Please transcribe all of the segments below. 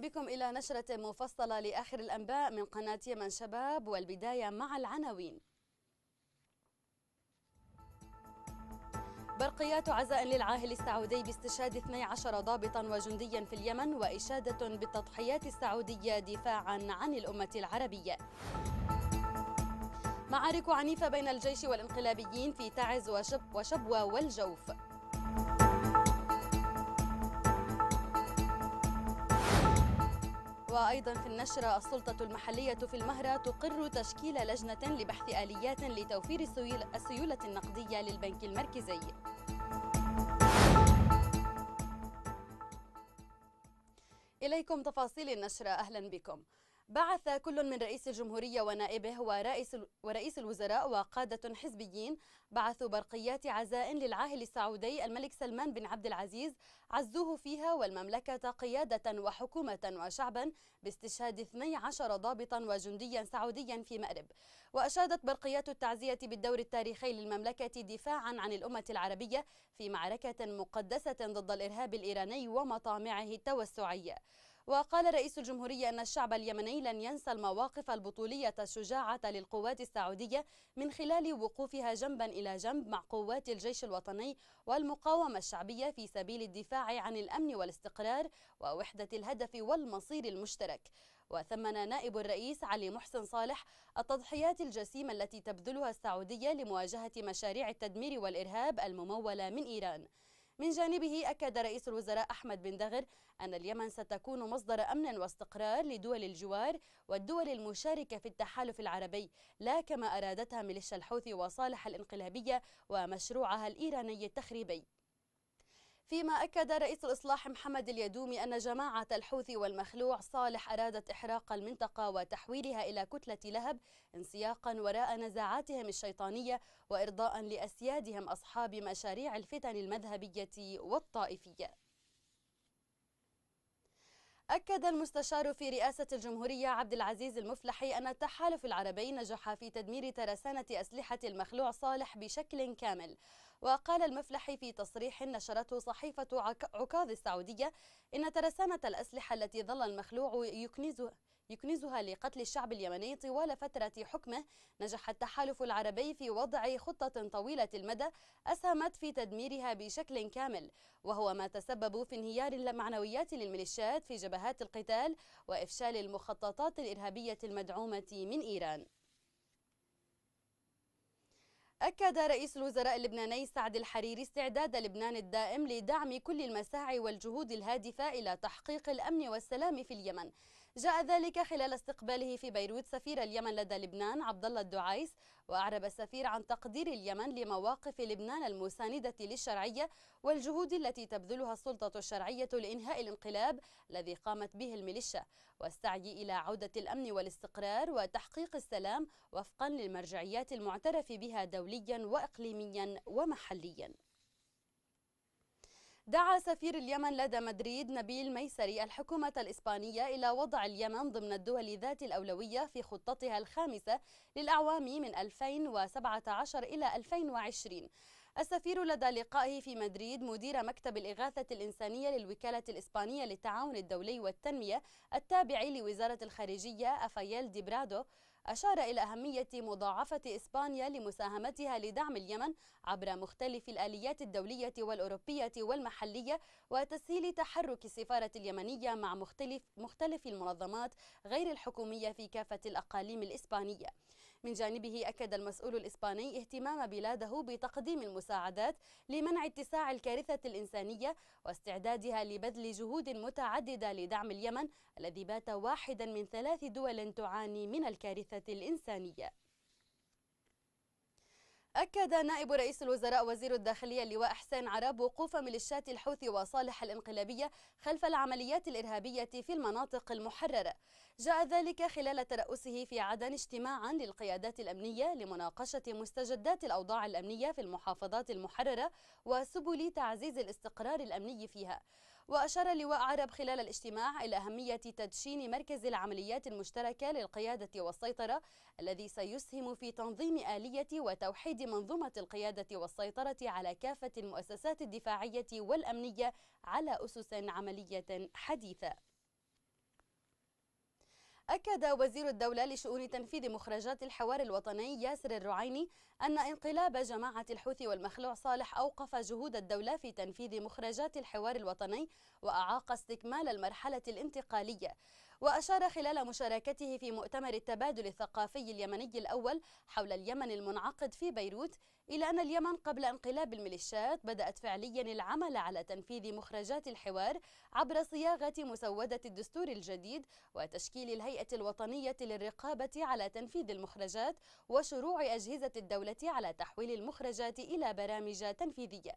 بكم إلى نشرة مفصلة لآخر الأنباء من قناة يمن شباب والبداية مع العناوين برقيات عزاء للعاهل السعودي باستشهاد 12 ضابطا وجنديا في اليمن وإشادة بالتضحيات السعودية دفاعا عن الأمة العربية معارك عنيفة بين الجيش والانقلابيين في تعز وشب وشبوة والجوف وأيضا في النشرة السلطة المحلية في المهرة تقر تشكيل لجنة لبحث آليات لتوفير السيولة النقدية للبنك المركزي إليكم تفاصيل النشرة أهلا بكم بعث كل من رئيس الجمهورية ونائبه ورئيس, ورئيس الوزراء وقادة حزبيين بعثوا برقيات عزاء للعاهل السعودي الملك سلمان بن عبد العزيز عزوه فيها والمملكة قيادة وحكومة وشعبا باستشهاد 12 ضابطا وجنديا سعوديا في مأرب وأشادت برقيات التعزية بالدور التاريخي للمملكة دفاعا عن الأمة العربية في معركة مقدسة ضد الإرهاب الإيراني ومطامعه التوسعية وقال رئيس الجمهورية أن الشعب اليمني لن ينسى المواقف البطولية الشجاعة للقوات السعودية من خلال وقوفها جنبا إلى جنب مع قوات الجيش الوطني والمقاومة الشعبية في سبيل الدفاع عن الأمن والاستقرار ووحدة الهدف والمصير المشترك وثمن نائب الرئيس علي محسن صالح التضحيات الجسيمة التي تبذلها السعودية لمواجهة مشاريع التدمير والإرهاب الممولة من إيران من جانبه أكد رئيس الوزراء أحمد بن دغر أن اليمن ستكون مصدر أمن واستقرار لدول الجوار والدول المشاركة في التحالف العربي لا كما أرادتها ميليشيا الحوثي وصالح الانقلابية ومشروعها الإيراني التخريبي فيما أكد رئيس الإصلاح محمد اليدومي أن جماعة الحوثي والمخلوع صالح أرادت إحراق المنطقة وتحويلها إلى كتلة لهب انسياقا وراء نزاعاتهم الشيطانية وإرضاء لأسيادهم أصحاب مشاريع الفتن المذهبية والطائفية أكد المستشار في رئاسة الجمهورية عبد العزيز المفلحي أن التحالف العربي نجح في تدمير ترسانة أسلحة المخلوع صالح بشكل كامل وقال المفلحي في تصريح نشرته صحيفة عكاظ السعودية إن ترسانة الأسلحة التي ظل المخلوع يكنزها يكنزها لقتل الشعب اليمني طوال فترة حكمه نجح التحالف العربي في وضع خطة طويلة المدى أسهمت في تدميرها بشكل كامل وهو ما تسبب في انهيار المعنويات للميليشيات في جبهات القتال وإفشال المخططات الإرهابية المدعومة من إيران أكد رئيس الوزراء اللبناني سعد الحريري استعداد لبنان الدائم لدعم كل المساعي والجهود الهادفة إلى تحقيق الأمن والسلام في اليمن جاء ذلك خلال استقباله في بيروت سفير اليمن لدى لبنان عبد الله الدعيس وأعرب السفير عن تقدير اليمن لمواقف لبنان المساندة للشرعية والجهود التي تبذلها السلطة الشرعية لإنهاء الانقلاب الذي قامت به الميليشيا والسعي إلى عودة الأمن والاستقرار وتحقيق السلام وفقا للمرجعيات المعترف بها دوليا وإقليميا ومحليا دعا سفير اليمن لدى مدريد نبيل ميسري الحكومة الإسبانية إلى وضع اليمن ضمن الدول ذات الأولوية في خطتها الخامسة للأعوام من 2017 إلى 2020 السفير لدى لقائه في مدريد مدير مكتب الإغاثة الإنسانية للوكالة الإسبانية للتعاون الدولي والتنمية التابع لوزارة الخارجية أفاييل ديبرادو أشار إلى أهمية مضاعفة إسبانيا لمساهمتها لدعم اليمن عبر مختلف الآليات الدولية والأوروبية والمحلية وتسهيل تحرك السفارة اليمنية مع مختلف, مختلف المنظمات غير الحكومية في كافة الأقاليم الإسبانية من جانبه أكد المسؤول الإسباني اهتمام بلاده بتقديم المساعدات لمنع اتساع الكارثة الإنسانية واستعدادها لبذل جهود متعددة لدعم اليمن الذي بات واحدا من ثلاث دول تعاني من الكارثة الإنسانية أكد نائب رئيس الوزراء وزير الداخلية اللواء حسين عرب وقوف ميليشيات الحوثي وصالح الانقلابية خلف العمليات الإرهابية في المناطق المحررة جاء ذلك خلال ترأسه في عدن اجتماعا للقيادات الأمنية لمناقشة مستجدات الأوضاع الأمنية في المحافظات المحررة وسبل تعزيز الاستقرار الأمني فيها وأشار لواء عرب خلال الاجتماع إلى أهمية تدشين مركز العمليات المشتركة للقيادة والسيطرة الذي سيسهم في تنظيم آلية وتوحيد منظومة القيادة والسيطرة على كافة المؤسسات الدفاعية والأمنية على أسس عملية حديثة أكد وزير الدولة لشؤون تنفيذ مخرجات الحوار الوطني ياسر الرعيني أن انقلاب جماعة الحوثي والمخلوع صالح أوقف جهود الدولة في تنفيذ مخرجات الحوار الوطني وأعاق استكمال المرحلة الانتقالية وأشار خلال مشاركته في مؤتمر التبادل الثقافي اليمني الأول حول اليمن المنعقد في بيروت إلى أن اليمن قبل انقلاب الميليشيات بدأت فعليا العمل على تنفيذ مخرجات الحوار عبر صياغة مسودة الدستور الجديد وتشكيل الهيئة الوطنية للرقابة على تنفيذ المخرجات وشروع أجهزة الدولة على تحويل المخرجات إلى برامج تنفيذية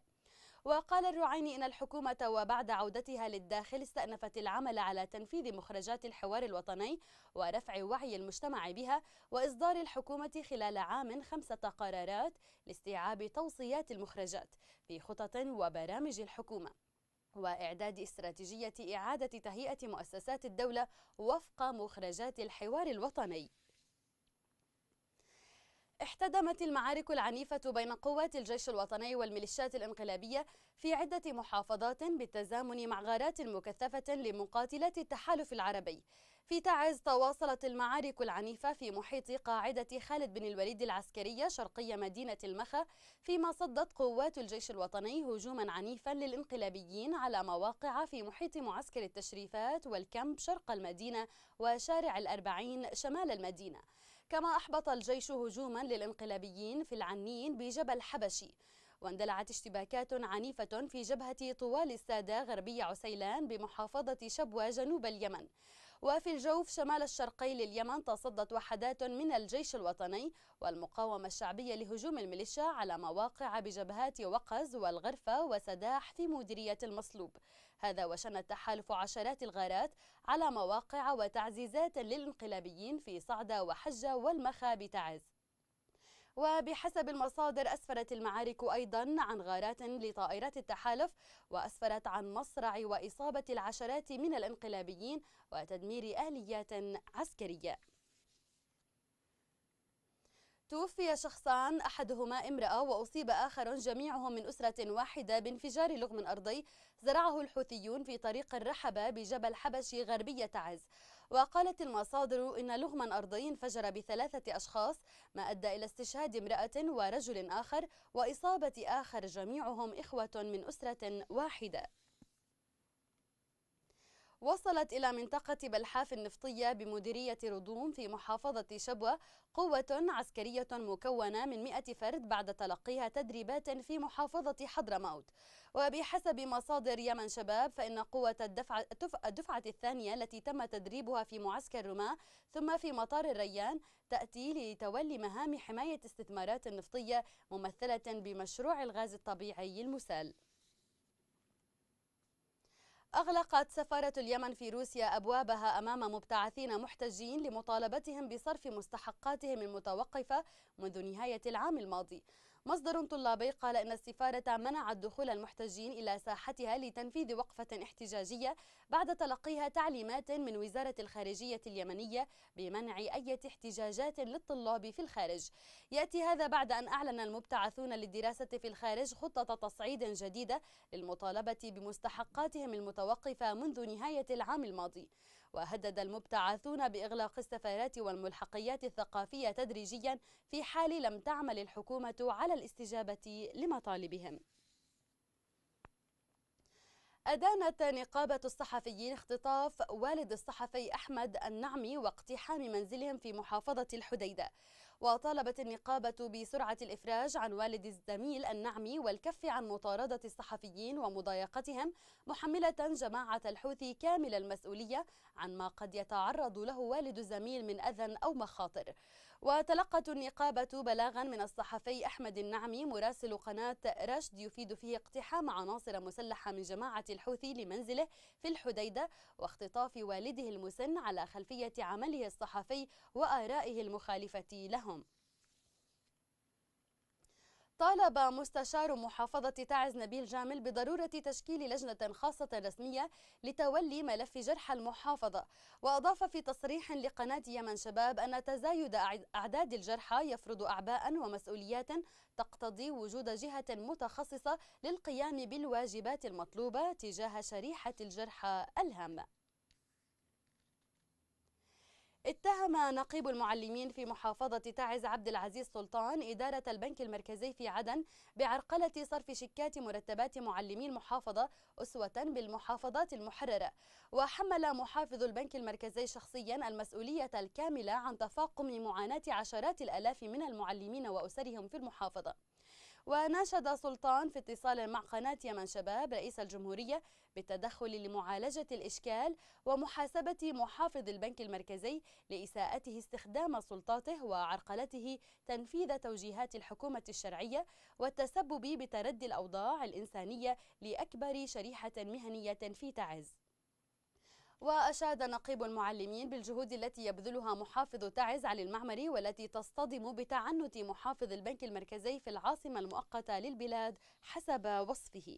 وقال الرعيني إن الحكومة وبعد عودتها للداخل استأنفت العمل على تنفيذ مخرجات الحوار الوطني ورفع وعي المجتمع بها وإصدار الحكومة خلال عام خمسة قرارات لاستيعاب توصيات المخرجات في خطط وبرامج الحكومة وإعداد استراتيجية إعادة تهيئة مؤسسات الدولة وفق مخرجات الحوار الوطني احتدمت المعارك العنيفة بين قوات الجيش الوطني والميليشيات الانقلابية في عدة محافظات بالتزامن مع غارات مكثفة لمقاتلات التحالف العربي في تعز تواصلت المعارك العنيفة في محيط قاعدة خالد بن الوليد العسكرية شرقي مدينة المخا فيما صدت قوات الجيش الوطني هجوما عنيفا للانقلابيين على مواقع في محيط معسكر التشريفات والكمب شرق المدينة وشارع الأربعين شمال المدينة كما أحبط الجيش هجوما للانقلابيين في العنين بجبل حبشي واندلعت اشتباكات عنيفة في جبهة طوال السادة غربي عسيلان بمحافظة شبوة جنوب اليمن وفي الجوف شمال الشرقي لليمن تصدت وحدات من الجيش الوطني والمقاومة الشعبية لهجوم الميليشيا على مواقع بجبهات وقز والغرفة وسداح في مديرية المصلوب هذا وشن التحالف عشرات الغارات على مواقع وتعزيزات للانقلابيين في صعدة وحجة والمخا بتعز وبحسب المصادر أسفرت المعارك أيضا عن غارات لطائرات التحالف وأسفرت عن مصرع وإصابة العشرات من الانقلابيين وتدمير آليات عسكرية توفي شخصان أحدهما امرأة وأصيب آخر جميعهم من أسرة واحدة بانفجار لغم أرضي زرعه الحوثيون في طريق الرحبة بجبل حبشي غربية تعز وقالت المصادر إن لغما أرضي انفجر بثلاثة أشخاص ما أدى إلى استشهاد امرأة ورجل آخر وإصابة آخر جميعهم إخوة من أسرة واحدة وصلت إلى منطقة بلحاف النفطية بمديرية ردوم في محافظة شبوة قوة عسكرية مكونة من 100 فرد بعد تلقيها تدريبات في محافظة حضرموت وبحسب مصادر يمن شباب فإن قوة الدفعة, الدفعة الثانية التي تم تدريبها في معسكر رما ثم في مطار الريان تأتي لتولي مهام حماية استثمارات نفطية ممثلة بمشروع الغاز الطبيعي المسال أغلقت سفارة اليمن في روسيا أبوابها أمام مبتعثين محتجين لمطالبتهم بصرف مستحقاتهم المتوقفة منذ نهاية العام الماضي مصدر طلابي قال أن السفارة منعت دخول المحتجين إلى ساحتها لتنفيذ وقفة احتجاجية بعد تلقيها تعليمات من وزارة الخارجية اليمنية بمنع أي احتجاجات للطلاب في الخارج يأتي هذا بعد أن أعلن المبتعثون للدراسة في الخارج خطة تصعيد جديدة للمطالبة بمستحقاتهم المتوقفة منذ نهاية العام الماضي وهدد المبتعثون بإغلاق السفارات والملحقيات الثقافية تدريجيا في حال لم تعمل الحكومة على الاستجابة لمطالبهم أدانت نقابة الصحفيين اختطاف والد الصحفي أحمد النعمي واقتحام منزلهم في محافظة الحديدة وطالبت النقابة بسرعة الإفراج عن والد الزميل النعمي والكف عن مطاردة الصحفيين ومضايقتهم محملة جماعة الحوثي كامل المسؤولية عن ما قد يتعرض له والد الزميل من أذى أو مخاطر وتلقت النقابة بلاغا من الصحفي أحمد النعمي مراسل قناة رشد يفيد فيه اقتحام عناصر مسلحة من جماعة الحوثي لمنزله في الحديدة واختطاف والده المسن على خلفية عمله الصحفي وآرائه المخالفة لهم طالب مستشار محافظة تعز نبيل جامل بضرورة تشكيل لجنة خاصة رسمية لتولي ملف جرحى المحافظة وأضاف في تصريح لقناة يمن شباب أن تزايد أعداد الجرحى يفرض أعباء ومسؤوليات تقتضي وجود جهة متخصصة للقيام بالواجبات المطلوبة تجاه شريحة الجرحى الهامة اتهم نقيب المعلمين في محافظة تعز عبد العزيز سلطان إدارة البنك المركزي في عدن بعرقلة صرف شيكات مرتبات معلمي المحافظة أسوة بالمحافظات المحررة وحمل محافظ البنك المركزي شخصيا المسؤولية الكاملة عن تفاقم معاناة عشرات الألاف من المعلمين وأسرهم في المحافظة وناشد سلطان في اتصال مع قناة يمن شباب رئيس الجمهورية بالتدخل لمعالجة الإشكال ومحاسبة محافظ البنك المركزي لإساءته استخدام سلطاته وعرقلته تنفيذ توجيهات الحكومة الشرعية والتسبب بتردي الأوضاع الإنسانية لأكبر شريحة مهنية في تعز وأشاد نقيب المعلمين بالجهود التي يبذلها محافظ تعز علي المعمري والتي تصطدم بتعنت محافظ البنك المركزي في العاصمة المؤقتة للبلاد حسب وصفه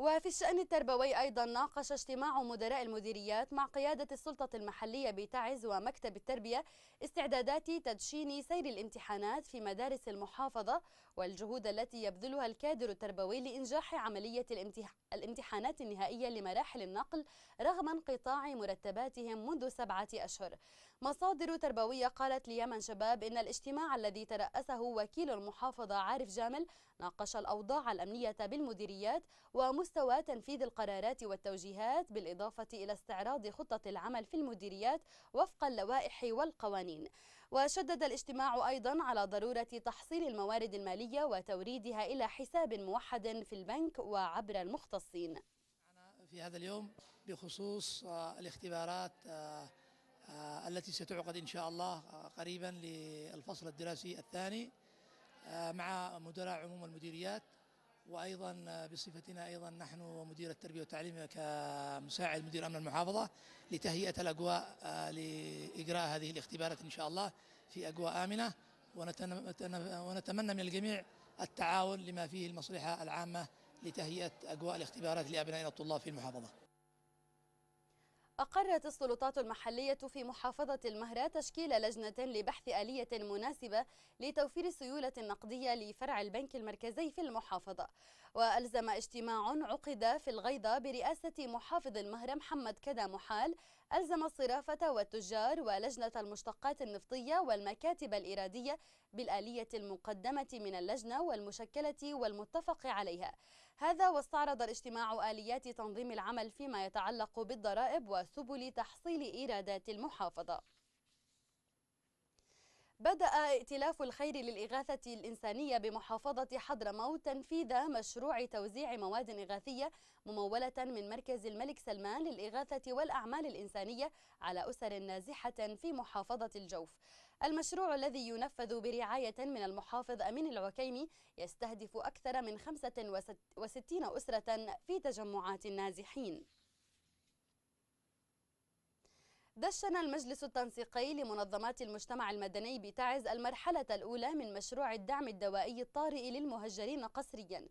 وفي الشأن التربوي أيضا ناقش اجتماع مدراء المديريات مع قيادة السلطة المحلية بتعز ومكتب التربية استعدادات تدشين سير الامتحانات في مدارس المحافظة والجهود التي يبذلها الكادر التربوي لإنجاح عملية الامتح... الامتحانات النهائية لمراحل النقل رغم انقطاع مرتباتهم منذ سبعة أشهر مصادر تربوية قالت ليمن شباب إن الاجتماع الذي ترأسه وكيل المحافظة عارف جامل ناقش الأوضاع الأمنية بالمديريات ومستوى تنفيذ القرارات والتوجيهات بالإضافة إلى استعراض خطة العمل في المديريات وفق اللوائح والقوانين وشدد الاجتماع أيضا على ضرورة تحصيل الموارد المالية وتوريدها إلى حساب موحد في البنك وعبر المختصين في هذا اليوم بخصوص آه، الاختبارات آه، آه، التي ستعقد إن شاء الله قريبا للفصل الدراسي الثاني مع مدراء عموم المديريات وايضا بصفتنا ايضا نحن ومدير التربيه والتعليم كمساعد مدير امن المحافظه لتهيئه الاجواء آه، لاجراء هذه الاختبارات ان شاء الله في اجواء امنه ونتمنى من الجميع التعاون لما فيه المصلحه العامه لتهيئه اجواء الاختبارات لابنائنا الطلاب في المحافظه أقرت السلطات المحلية في محافظة المهرة تشكيل لجنة لبحث آلية مناسبة لتوفير السيولة النقدية لفرع البنك المركزي في المحافظة وألزم اجتماع عقد في الغيضة برئاسة محافظ المهرة محمد كدا محال ألزم الصرافة والتجار ولجنة المشتقات النفطية والمكاتب الإيرادية بالآلية المقدمة من اللجنة والمشكلة والمتفق عليها هذا واستعرض الاجتماع آليات تنظيم العمل فيما يتعلق بالضرائب وسبل تحصيل إيرادات المحافظة بدأ ائتلاف الخير للإغاثة الإنسانية بمحافظة حضرموت تنفيذ مشروع توزيع مواد إغاثية ممولة من مركز الملك سلمان للإغاثة والأعمال الإنسانية على أسر نازحة في محافظة الجوف المشروع الذي ينفذ برعاية من المحافظ أمين العكيمي يستهدف أكثر من 65 أسرة في تجمعات النازحين دشن المجلس التنسيقي لمنظمات المجتمع المدني بتعز المرحلة الأولى من مشروع الدعم الدوائي الطارئ للمهجرين قسريا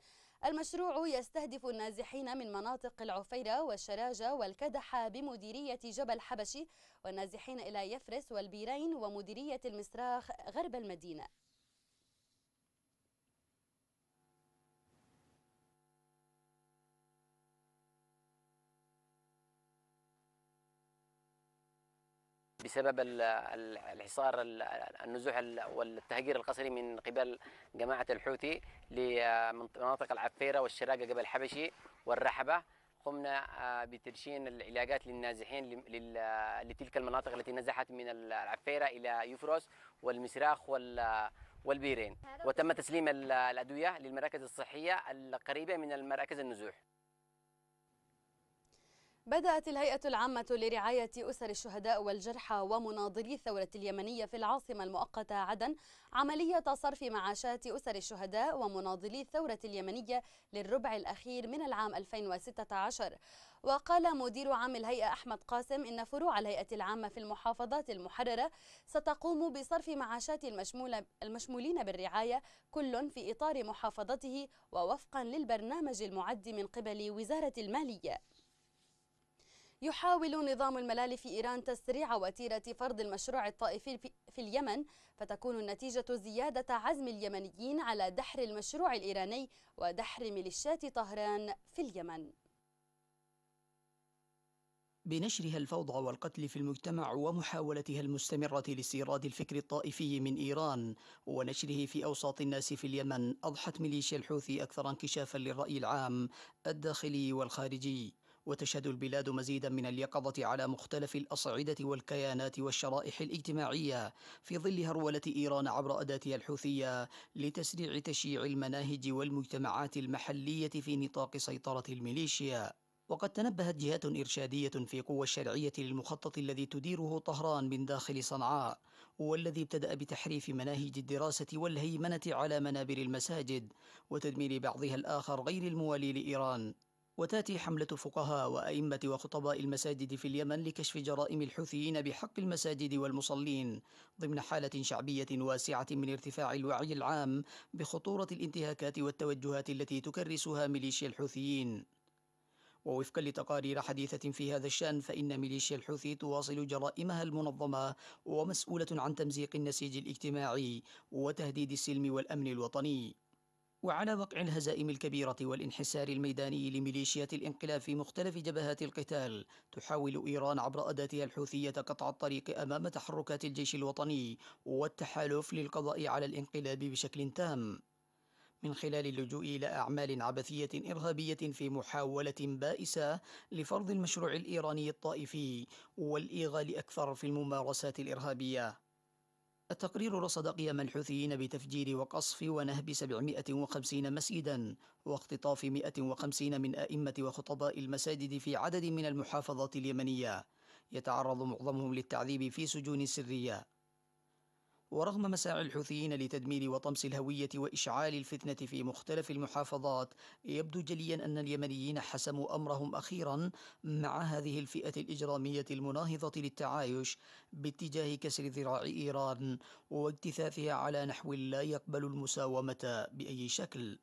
المشروع يستهدف النازحين من مناطق العفيرة والشراجة والكدحة بمديرية جبل حبشي والنازحين إلى يفرس والبيرين ومديرية المسراخ غرب المدينة بسبب الحصار النزوح والتهجير القسري من قبل جماعة الحوثي لمناطق العفيرة والشراقة قبل الحبشي والرحبة قمنا آه، بتدشين العلاجات للنازحين آه، لتلك المناطق التي نزحت من العفيرة إلى يفروس والمسراخ آه، والبيرين وتم تسليم الأدوية للمراكز الصحية القريبة من مراكز النزوح بدأت الهيئة العامة لرعاية أسر الشهداء والجرحى ومناضلي الثورة اليمنية في العاصمة المؤقتة عدن عملية صرف معاشات أسر الشهداء ومناضلي الثورة اليمنية للربع الأخير من العام 2016 وقال مدير عام الهيئة أحمد قاسم إن فروع الهيئة العامة في المحافظات المحررة ستقوم بصرف معاشات المشمولة المشمولين بالرعاية كل في إطار محافظته ووفقا للبرنامج المعد من قبل وزارة المالية يحاول نظام الملال في إيران تسريع وتيرة فرض المشروع الطائفي في اليمن فتكون النتيجة زيادة عزم اليمنيين على دحر المشروع الإيراني ودحر ميليشيات طهران في اليمن بنشرها الفوضى والقتل في المجتمع ومحاولتها المستمرة لاستيراد الفكر الطائفي من إيران ونشره في أوساط الناس في اليمن أضحت ميليشيا الحوثي أكثر انكشافا للرأي العام الداخلي والخارجي وتشهد البلاد مزيدا من اليقظة على مختلف الأصعدة والكيانات والشرائح الاجتماعية في ظل هرولة إيران عبر أداتها الحوثية لتسريع تشييع المناهج والمجتمعات المحلية في نطاق سيطرة الميليشيا وقد تنبهت جهات إرشادية في قوى الشرعية للمخطط الذي تديره طهران من داخل صنعاء والذي ابتدأ بتحريف مناهج الدراسة والهيمنة على منابر المساجد وتدمير بعضها الآخر غير الموالي لإيران وتاتي حملة فقهاء وأئمة وخطباء المساجد في اليمن لكشف جرائم الحوثيين بحق المساجد والمصلين ضمن حالة شعبية واسعة من ارتفاع الوعي العام بخطورة الانتهاكات والتوجهات التي تكرسها ميليشيا الحوثيين ووفقا لتقارير حديثة في هذا الشأن فإن ميليشيا الحوثي تواصل جرائمها المنظمة ومسؤولة عن تمزيق النسيج الاجتماعي وتهديد السلم والأمن الوطني وعلى وقع الهزائم الكبيرة والانحسار الميداني لميليشيات الانقلاب في مختلف جبهات القتال تحاول إيران عبر أداتها الحوثية قطع الطريق أمام تحركات الجيش الوطني والتحالف للقضاء على الانقلاب بشكل تام من خلال اللجوء إلى أعمال عبثية إرهابية في محاولة بائسة لفرض المشروع الإيراني الطائفي والإيغال أكثر في الممارسات الإرهابية التقرير رصد قيام الحوثيين بتفجير وقصف ونهب 750 مسجدا واختطاف 150 من أئمة وخطباء المساجد في عدد من المحافظات اليمنية يتعرض معظمهم للتعذيب في سجون سريه ورغم مساعي الحوثيين لتدمير وطمس الهوية وإشعال الفتنة في مختلف المحافظات يبدو جليا أن اليمنيين حسموا أمرهم أخيرا مع هذه الفئة الإجرامية المناهضة للتعايش باتجاه كسر ذراع إيران واجتثاثها على نحو لا يقبل المساومة بأي شكل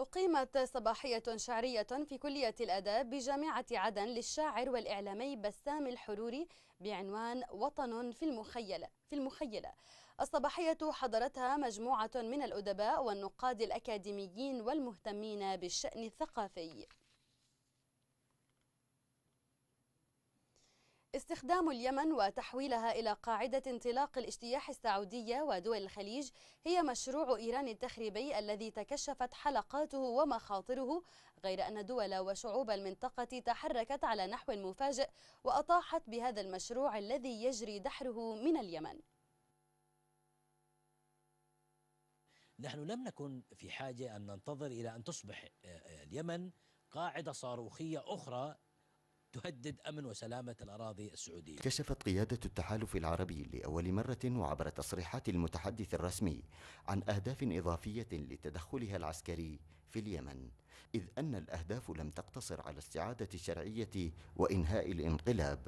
أقيمت صباحية شعرية في كلية الأداب بجامعة عدن للشاعر والإعلامي بسام الحروري بعنوان وطن في المخيلة في المخيلة الصباحية حضرتها مجموعة من الأدباء والنقاد الأكاديميين والمهتمين بالشأن الثقافي استخدام اليمن وتحويلها إلى قاعدة انطلاق الاجتياح السعودية ودول الخليج هي مشروع إيران التخريبي الذي تكشفت حلقاته ومخاطره غير أن دول وشعوب المنطقة تحركت على نحو مفاجئ وأطاحت بهذا المشروع الذي يجري دحره من اليمن نحن لم نكن في حاجة أن ننتظر إلى أن تصبح آه، آه، اليمن قاعدة صاروخية أخرى تهدد أمن وسلامة الأراضي السعودية كشفت قيادة التحالف العربي لأول مرة وعبر تصريحات المتحدث الرسمي عن أهداف إضافية لتدخلها العسكري في اليمن إذ أن الأهداف لم تقتصر على استعادة الشرعية وإنهاء الانقلاب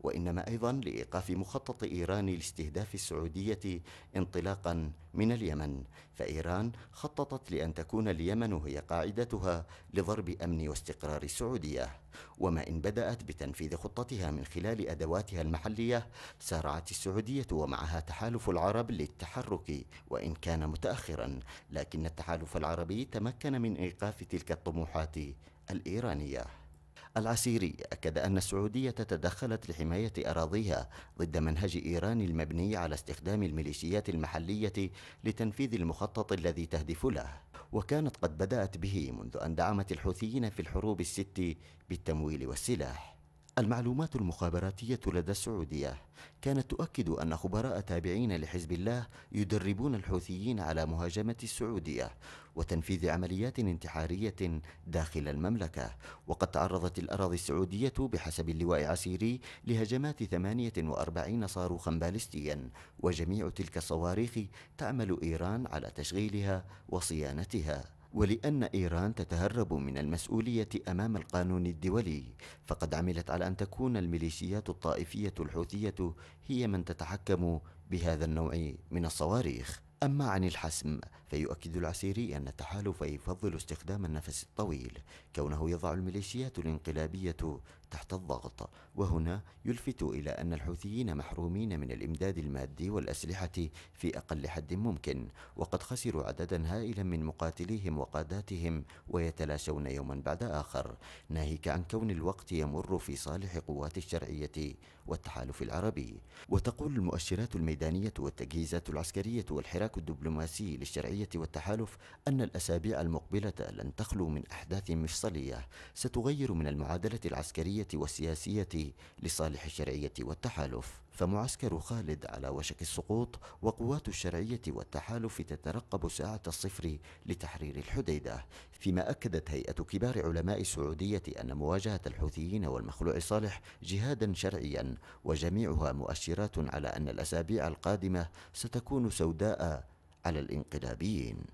وإنما أيضا لإيقاف مخطط إيران لاستهداف السعودية انطلاقا من اليمن فإيران خططت لأن تكون اليمن هي قاعدتها لضرب أمن واستقرار السعودية وما إن بدأت بتنفيذ خطتها من خلال أدواتها المحلية سارعت السعودية ومعها تحالف العرب للتحرك وإن كان متأخرا لكن التحالف العربي تمكن من إيقاف تلك الطموحات الإيرانية العسيري أكد أن السعودية تدخلت لحماية أراضيها ضد منهج إيران المبني على استخدام الميليشيات المحلية لتنفيذ المخطط الذي تهدف له وكانت قد بدأت به منذ أن دعمت الحوثيين في الحروب الست بالتمويل والسلاح المعلومات المخابراتية لدى السعودية كانت تؤكد أن خبراء تابعين لحزب الله يدربون الحوثيين على مهاجمة السعودية وتنفيذ عمليات انتحارية داخل المملكة وقد تعرضت الأراضي السعودية بحسب اللواء عسيري لهجمات 48 صاروخا بالستيا وجميع تلك الصواريخ تعمل إيران على تشغيلها وصيانتها ولأن إيران تتهرب من المسؤولية أمام القانون الدولي فقد عملت على أن تكون الميليشيات الطائفية الحوثية هي من تتحكم بهذا النوع من الصواريخ أما عن الحسم فيؤكد العسيري أن التحالف يفضل استخدام النفس الطويل كونه يضع الميليشيات الانقلابية تحت الضغط وهنا يلفت إلى أن الحوثيين محرومين من الإمداد المادي والأسلحة في أقل حد ممكن وقد خسروا عددا هائلا من مقاتليهم وقاداتهم ويتلاشون يوما بعد آخر ناهيك عن كون الوقت يمر في صالح قوات الشرعية والتحالف العربي وتقول المؤشرات الميدانية والتجهيزات العسكرية والحراك الدبلوماسي للشرعية الاتحادية والتحالف أن الأسابيع المقبلة لن تخلو من أحداث مفصلية ستغير من المعادلة العسكرية والسياسية لصالح الشرعية والتحالف فمعسكر خالد على وشك السقوط وقوات الشرعية والتحالف تترقب ساعة الصفر لتحرير الحديدة فيما أكدت هيئة كبار علماء السعودية أن مواجهة الحوثيين والمخلوع صالح جهادا شرعيا وجميعها مؤشرات على أن الأسابيع القادمة ستكون سوداء على الانقلابيين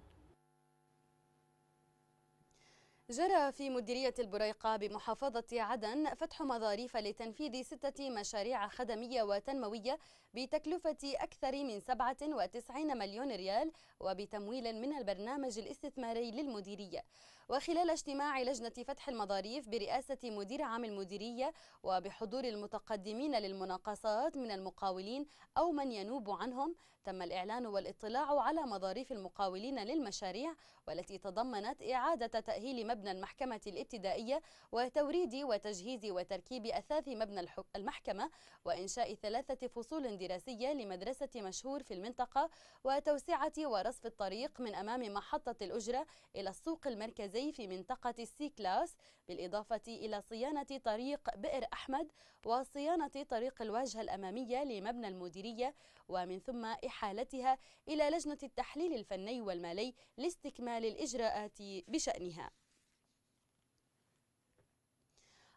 جرى في مديرية البريقة بمحافظة عدن فتح مظاريف لتنفيذ ستة مشاريع خدمية وتنموية بتكلفة أكثر من 97 مليون ريال وبتمويل من البرنامج الاستثماري للمديرية وخلال اجتماع لجنة فتح المظاريف برئاسة مدير عام المديرية وبحضور المتقدمين للمناقصات من المقاولين أو من ينوب عنهم تم الإعلان والاطلاع على مظاريف المقاولين للمشاريع والتي تضمنت إعادة تأهيل مبنى المحكمة الابتدائية وتوريد وتجهيز وتركيب أثاث مبنى المحكمة وإنشاء ثلاثة فصول دراسية لمدرسة مشهور في المنطقة وتوسعة ورصف الطريق من أمام محطة الأجرة إلى السوق المركزي التركيزي في منطقة السي كلاس بالإضافة إلى صيانة طريق بئر أحمد وصيانة طريق الواجهة الأمامية لمبنى المديرية ومن ثم إحالتها إلى لجنة التحليل الفني والمالي لاستكمال الإجراءات بشأنها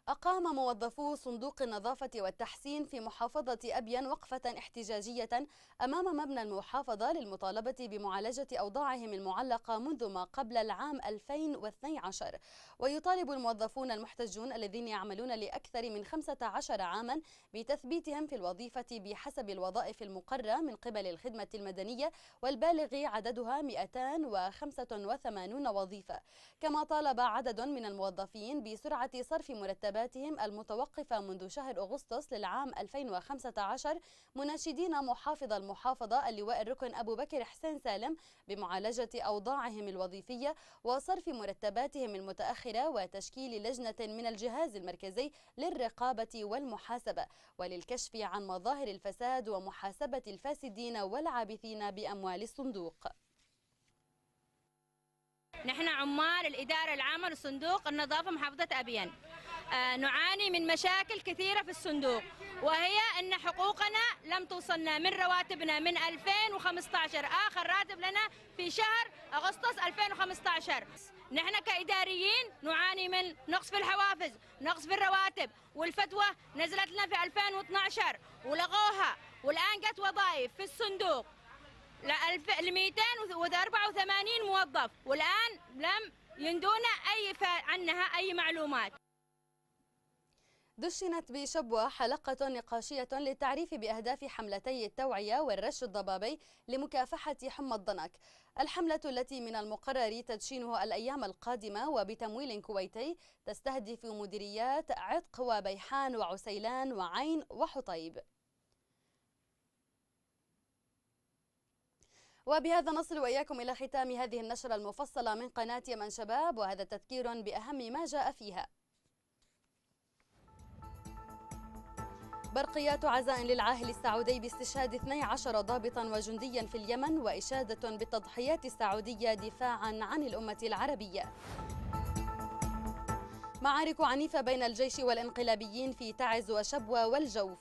أقام موظفو صندوق النظافة والتحسين في محافظة أبين وقفة احتجاجية أمام مبنى المحافظة للمطالبة بمعالجة أوضاعهم المعلقة منذ ما قبل العام 2012 ويطالب الموظفون المحتجون الذين يعملون لأكثر من 15 عاما بتثبيتهم في الوظيفة بحسب الوظائف المقرة من قبل الخدمة المدنية والبالغ عددها 285 وظيفة كما طالب عدد من الموظفين بسرعة صرف مرتبات انتخاباتهم المتوقفة منذ شهر أغسطس للعام 2015 مناشدين محافظ المحافظة اللواء الركن أبو بكر حسين سالم بمعالجة أوضاعهم الوظيفية وصرف مرتباتهم المتأخرة وتشكيل لجنة من الجهاز المركزي للرقابة والمحاسبة وللكشف عن مظاهر الفساد ومحاسبة الفاسدين والعابثين بأموال الصندوق نحن عمال الإدارة العامة لصندوق النظافة محافظة أبيان آه، نعاني من مشاكل كثيرة في الصندوق وهي أن حقوقنا لم توصلنا من رواتبنا من 2015 آخر راتب لنا في شهر أغسطس 2015 نحن كإداريين نعاني من نقص في الحوافز نقص في الرواتب والفتوى نزلت لنا في 2012 ولغوها والآن جت وظائف في الصندوق ل 284 موظف والآن لم يندونا أي عنها أي معلومات دشنت بشبوة حلقة نقاشية للتعريف بأهداف حملتي التوعية والرش الضبابي لمكافحة حمى الضنك الحملة التي من المقرر تدشينها الأيام القادمة وبتمويل كويتي تستهدف مديريات عتق وبيحان وعسيلان وعين وحطيب وبهذا نصل وإياكم إلى ختام هذه النشرة المفصلة من قناة يمن شباب وهذا تذكير بأهم ما جاء فيها برقيات عزاء للعاهل السعودي باستشهاد 12 ضابطا وجنديا في اليمن وإشادة بالتضحيات السعودية دفاعا عن الأمة العربية معارك عنيفة بين الجيش والانقلابيين في تعز وشبوة والجوف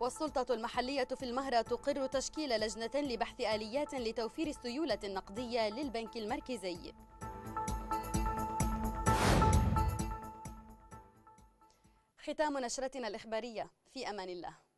والسلطة المحلية في المهرة تقر تشكيل لجنة لبحث آليات لتوفير السيولة النقدية للبنك المركزي ختام نشرتنا الإخبارية في أمان الله